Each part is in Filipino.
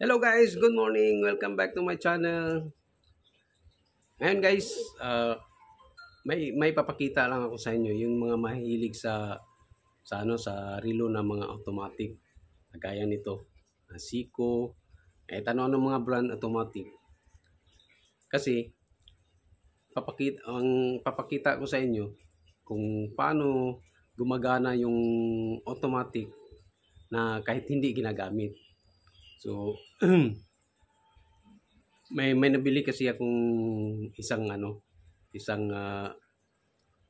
Hello guys, good morning. Welcome back to my channel. Ngayon guys, uh, may may papakita lang ako sa inyo yung mga mahilig sa sa ano sa relo ng mga automatic kagaya nito. Siko, eh tanong ng mga brand automatic. Kasi papakita ang papakita ko sa inyo kung paano gumagana yung automatic na kahit hindi ginagamit. So, may may nabili kasi akong isang ano, isang uh,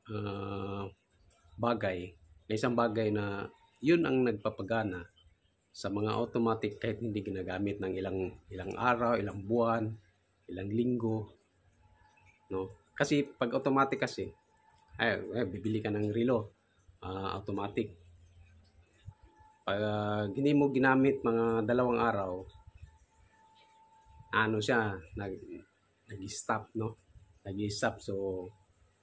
uh, bagay, isang bagay na yun ang nagpapagana sa mga automatic kahit hindi ginagamit ng ilang ilang araw, ilang buwan, ilang linggo, no? Kasi pag automatic kasi, ay, ay bibili ka ng relo, uh, automatic. Pag ah, hindi mo ginamit mga dalawang araw, ano siya, nag, nag-stop, no? Nag-stop. So,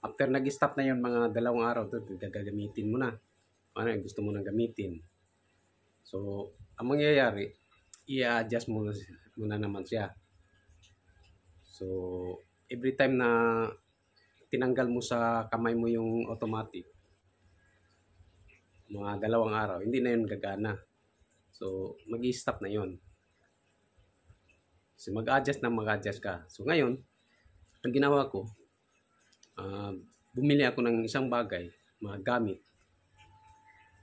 after nag-stop na yon mga dalawang araw, to, gagamitin mo na. Ano gusto mo nang gamitin. So, ang mangyayari, i-adjust mo muna naman siya. So, every time na tinanggal mo sa kamay mo yung automatic, mga dalawang araw, hindi na yun gagana. So, mag stop na yun. So, mag-adjust na mag-adjust ka. So, ngayon, ang ginawa ko, uh, bumili ako ng isang bagay, mga gamit,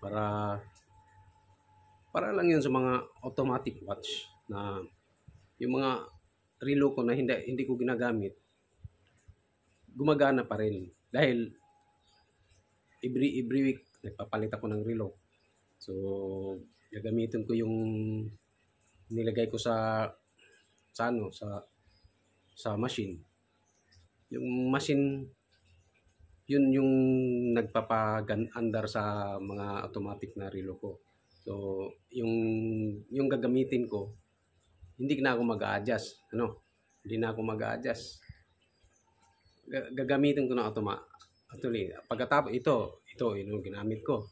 para para lang yun sa mga automatic watch na yung mga relo ko na hindi, hindi ko ginagamit, gumagana pa rin. Dahil every, every week nagpapalit ako ng relo. So, gagamitin ko yung nilagay ko sa sa ano, sa sa machine. Yung machine yun yung nagpapagan-under sa mga automatic na relo ko. So, yung yung gagamitin ko, hindi na ako mag-adjust, ano? Hindi na ako mag-adjust. Gagamitin ko na automatic Actually, pagkatapos ito, ito yung ginamit ko.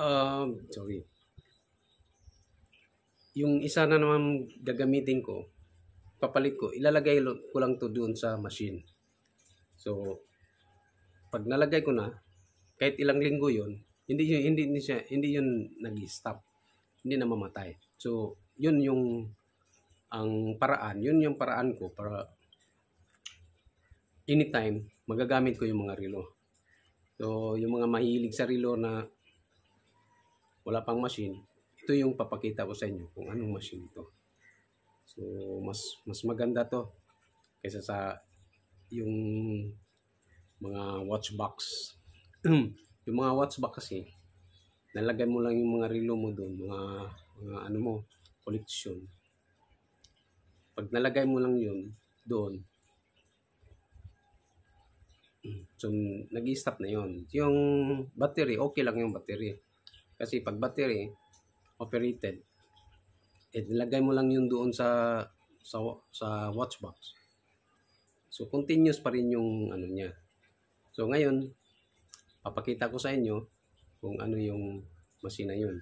Um, sorry. Yung isa na naman gagamitin ko, papalit ko, ilalagay ko lang to doon sa machine. So, pag nalagay ko na, kahit ilang linggo yon hindi hindi, hindi siya, hindi yun nag-stop. Hindi na mamatay. So, yun yung ang paraan, yun yung paraan ko para anytime, magagamit ko yung mga relo. So, yung mga mahilig sa relo na wala pang machine, ito yung papakita ko sa inyo kung anong machine ito. So, mas mas maganda to kaysa sa yung mga watch box. yung mga watch box kasi, nalagay mo lang yung mga relo mo doon, mga, mga ano mo, collection. Pag nalagay mo lang yun, doon, So, nag stop na yon Yung battery, okay lang yung battery. Kasi pag battery, operated, eh, nilagay mo lang yun doon sa, sa, sa watch box. So, continuous pa rin yung ano niya. So, ngayon, papakita ko sa inyo kung ano yung masina yun.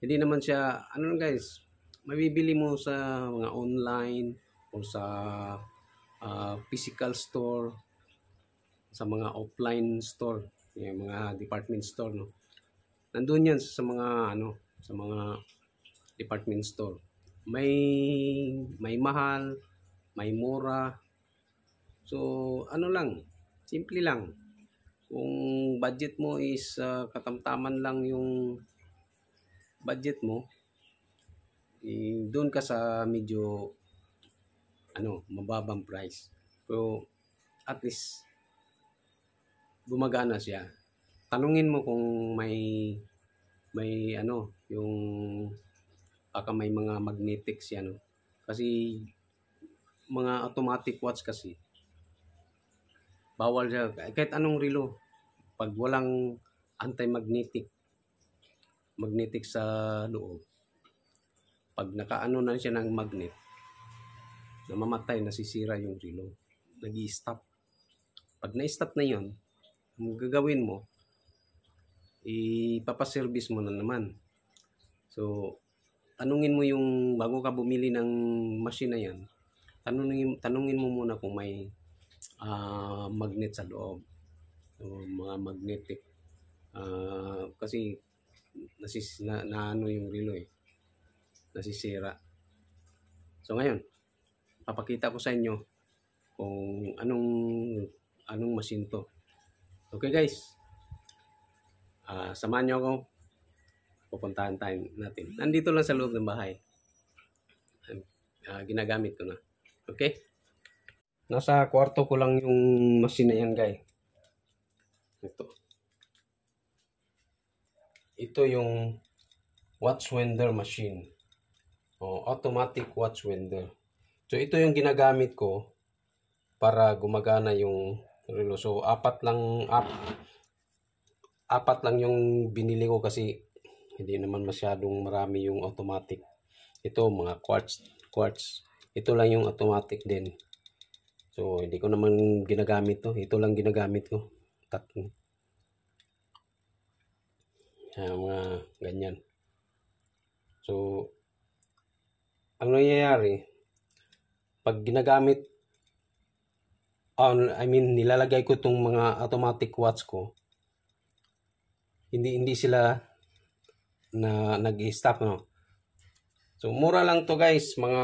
Hindi naman siya, ano guys, mabibili mo sa mga online o sa uh, physical store sa mga offline store, yung mga department store no. Nandoon yan sa mga ano, sa mga department store. May may mahal, may mura. So ano lang, simple lang. Kung budget mo is uh, katamtaman lang yung budget mo, eh, doon ka sa medyo ano, mababang price. Pero at least gumagana siya, tanungin mo kung may may ano, yung baka may mga magnetic yan. No? Kasi mga automatic watch kasi bawal siya kahit anong relo pag walang anti-magnetic magnetic sa loob pag nakaano na siya ng magnet namamatay nasisira yung relo nag-i-stop pag na-stop na yon ang gagawin mo, ipapaservice mo na naman. So, tanungin mo yung, bago ka bumili ng machine na yan, tanungin, tanungin mo muna kung may uh, magnet sa loob. So, mga magnetic. Uh, kasi, nasis, na, na ano yung relo eh. Nasisira. So, ngayon, papakita ko sa inyo kung anong anong machine to. Okay guys. Uh, samahan nyo ako. Pupuntahan tayo natin. Nandito lang sa loob ng bahay. Uh, ginagamit ko na. Okay? Nasa kwarto ko lang yung machine na yan guys. Ito. Ito yung watch wender machine. O, oh, automatic watch wender. So ito yung ginagamit ko para gumagana yung relo. So apat lang ap, apat lang yung binili ko kasi hindi naman masyadong marami yung automatic. Ito mga quartz, quartz. Ito lang yung automatic din. So hindi ko naman ginagamit to. Ito lang ginagamit ko. Tatlo. Yan, ah, mga ganyan. So, ang nangyayari, pag ginagamit on, I mean, nilalagay ko itong mga automatic watch ko, hindi hindi sila na nag-stop no. So mura lang to guys, mga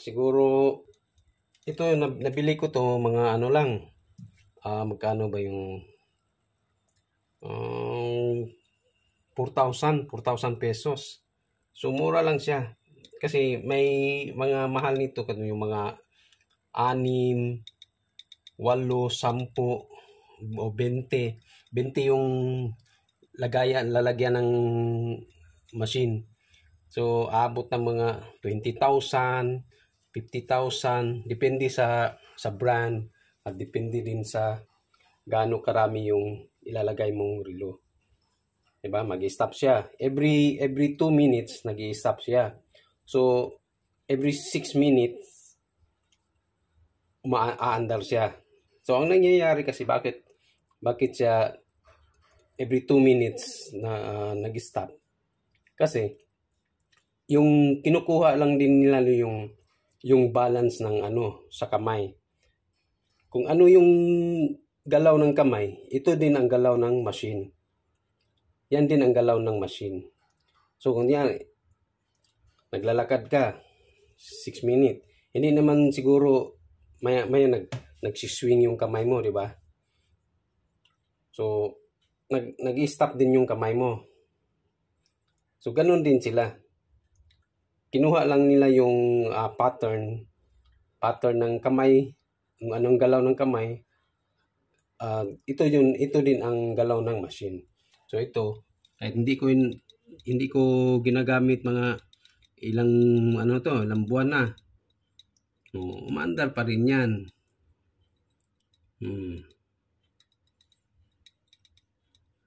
siguro ito nabili ko to mga ano lang. Uh, magkano ba yung um, 4,000, 4,000 pesos. So mura lang siya. Kasi may mga mahal nito kasi yung mga anim, walo, sampu, o 20. 20 yung lagayan, lalagyan ng machine. So, abot ng mga 20,000, 50,000, depende sa sa brand at depende din sa gaano karami yung ilalagay mong relo. 'Di ba? Magi-stop siya. Every every 2 minutes nagi-stop siya. So, every 6 minutes umaandar siya. So, ang nangyayari kasi, bakit, bakit siya every 2 minutes na uh, nag-stop? Kasi, yung kinukuha lang din nila yung, yung balance ng ano, sa kamay. Kung ano yung galaw ng kamay, ito din ang galaw ng machine. Yan din ang galaw ng machine. So, kung yan, naglalakad ka, 6 minutes. Hindi naman siguro maya, maya nag nagsiswing yung kamay mo, di ba? So, nag, nag-stop din yung kamay mo. So, ganun din sila. Kinuha lang nila yung uh, pattern, pattern ng kamay, yung anong galaw ng kamay. Uh, ito yun, ito din ang galaw ng machine. So, ito, kahit hindi ko in, hindi ko ginagamit mga ilang ano to, ilang buwan na. So, umaandar pa rin yan. Hmm.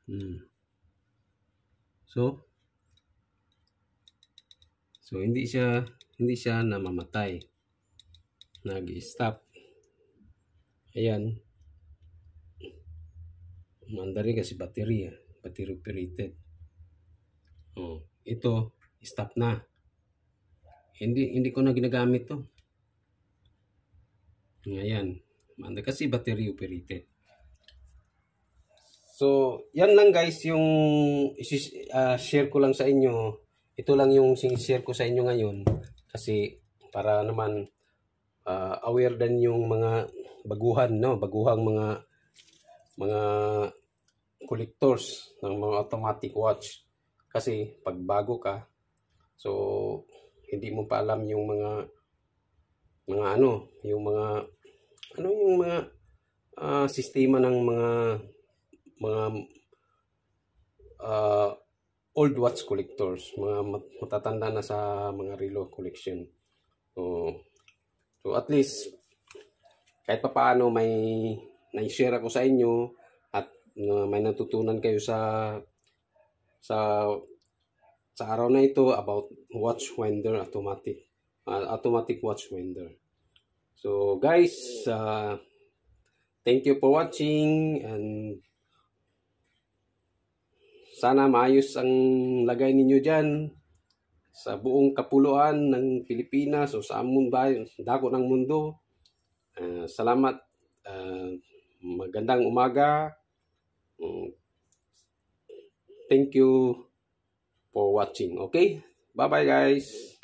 Hmm. So, so hindi siya hindi siya namamatay. Nag-stop. Ayan. Mandari kasi baterya, ah. battery operated. Oh, ito stop na. Hindi hindi ko na ginagamit 'to. Ngayon, Manda kasi battery operated. So, yan lang guys yung uh, share ko lang sa inyo. Ito lang yung share ko sa inyo ngayon kasi para naman uh, aware din yung mga baguhan, no? Baguhang mga mga collectors ng mga automatic watch. Kasi pag bago ka, so hindi mo pa alam yung mga mga ano, yung mga ano yung mga uh, sistema ng mga mga uh, old watch collectors, mga matatanda na sa mga relo collection. So, so at least kahit papaano may nai-share ako sa inyo at uh, may natutunan kayo sa sa sa araw na ito about watch winder automatic uh, automatic watch winder. So guys, uh, thank you for watching and sana maayos ang lagay ninyo dyan sa buong kapuluan ng Pilipinas o sa bayan, dako ng mundo. Uh, salamat. Uh, magandang umaga. Um, thank you for watching. Okay? Bye-bye guys.